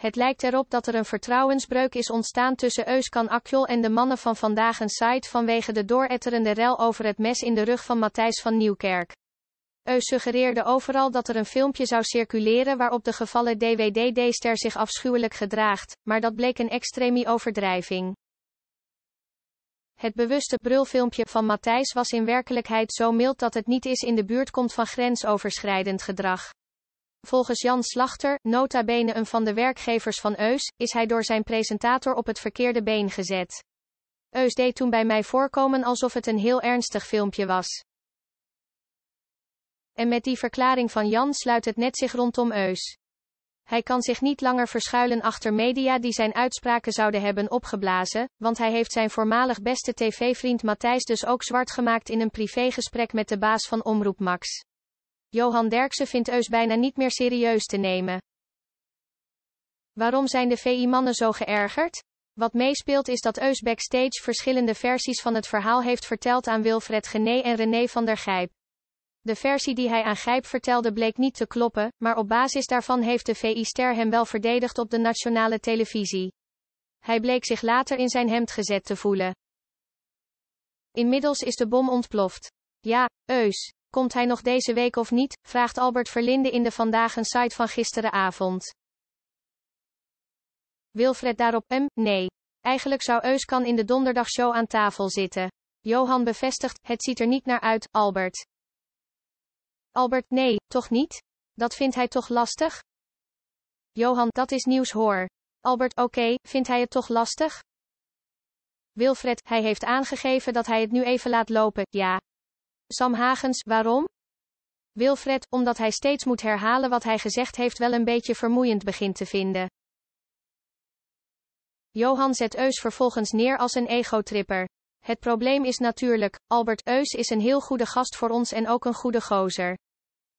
Het lijkt erop dat er een vertrouwensbreuk is ontstaan tussen Euskan Akjol en de mannen van vandaag een site vanwege de dooretterende rel over het mes in de rug van Matthijs van Nieuwkerk. Eus suggereerde overal dat er een filmpje zou circuleren waarop de gevallen DWDD-ster zich afschuwelijk gedraagt, maar dat bleek een extreme overdrijving. Het bewuste prulfilmpje van Matthijs was in werkelijkheid zo mild dat het niet eens in de buurt komt van grensoverschrijdend gedrag. Volgens Jan Slachter, nota bene een van de werkgevers van Eus, is hij door zijn presentator op het verkeerde been gezet. Eus deed toen bij mij voorkomen alsof het een heel ernstig filmpje was. En met die verklaring van Jan sluit het net zich rondom Eus. Hij kan zich niet langer verschuilen achter media die zijn uitspraken zouden hebben opgeblazen, want hij heeft zijn voormalig beste tv-vriend Matthijs dus ook zwart gemaakt in een privégesprek met de baas van Omroep Max. Johan Derksen vindt Eus bijna niet meer serieus te nemen. Waarom zijn de VI-mannen zo geërgerd? Wat meespeelt is dat Eus backstage verschillende versies van het verhaal heeft verteld aan Wilfred Gené en René van der Gijp. De versie die hij aan Gijp vertelde bleek niet te kloppen, maar op basis daarvan heeft de VI-ster hem wel verdedigd op de nationale televisie. Hij bleek zich later in zijn hemd gezet te voelen. Inmiddels is de bom ontploft. Ja, Eus. Komt hij nog deze week of niet? vraagt Albert Verlinde in de Vandaag een site van gisterenavond. Wilfred daarop hem, nee. Eigenlijk zou Euskan in de donderdagshow aan tafel zitten. Johan bevestigt, het ziet er niet naar uit, Albert. Albert, nee, toch niet? Dat vindt hij toch lastig? Johan, dat is nieuws hoor. Albert, oké, vindt hij het toch lastig? Wilfred, hij heeft aangegeven dat hij het nu even laat lopen, ja. Sam Hagens, waarom? Wilfred, omdat hij steeds moet herhalen wat hij gezegd heeft, wel een beetje vermoeiend begint te vinden. Johan zet Eus vervolgens neer als een egotripper. Het probleem is natuurlijk, Albert Eus is een heel goede gast voor ons en ook een goede gozer.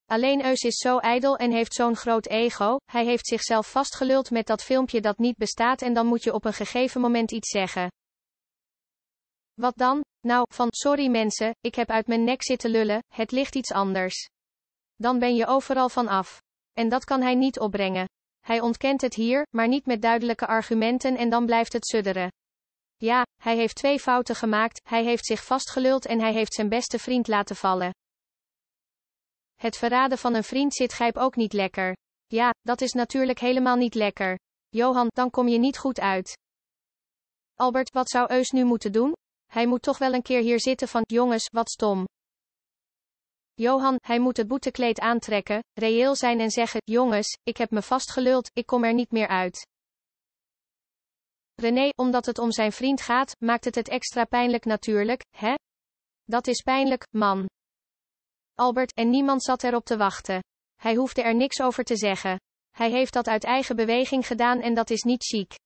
Alleen Eus is zo ijdel en heeft zo'n groot ego, hij heeft zichzelf vastgeluld met dat filmpje dat niet bestaat en dan moet je op een gegeven moment iets zeggen. Wat dan? Nou, van, sorry mensen, ik heb uit mijn nek zitten lullen, het ligt iets anders. Dan ben je overal van af. En dat kan hij niet opbrengen. Hij ontkent het hier, maar niet met duidelijke argumenten en dan blijft het sudderen. Ja, hij heeft twee fouten gemaakt, hij heeft zich vastgeluld en hij heeft zijn beste vriend laten vallen. Het verraden van een vriend zit Gijp ook niet lekker. Ja, dat is natuurlijk helemaal niet lekker. Johan, dan kom je niet goed uit. Albert, wat zou Eus nu moeten doen? Hij moet toch wel een keer hier zitten van, jongens, wat stom. Johan, hij moet het boetekleed aantrekken, reëel zijn en zeggen, jongens, ik heb me vastgeluld, ik kom er niet meer uit. René, omdat het om zijn vriend gaat, maakt het het extra pijnlijk natuurlijk, hè? Dat is pijnlijk, man. Albert, en niemand zat erop te wachten. Hij hoefde er niks over te zeggen. Hij heeft dat uit eigen beweging gedaan en dat is niet chic.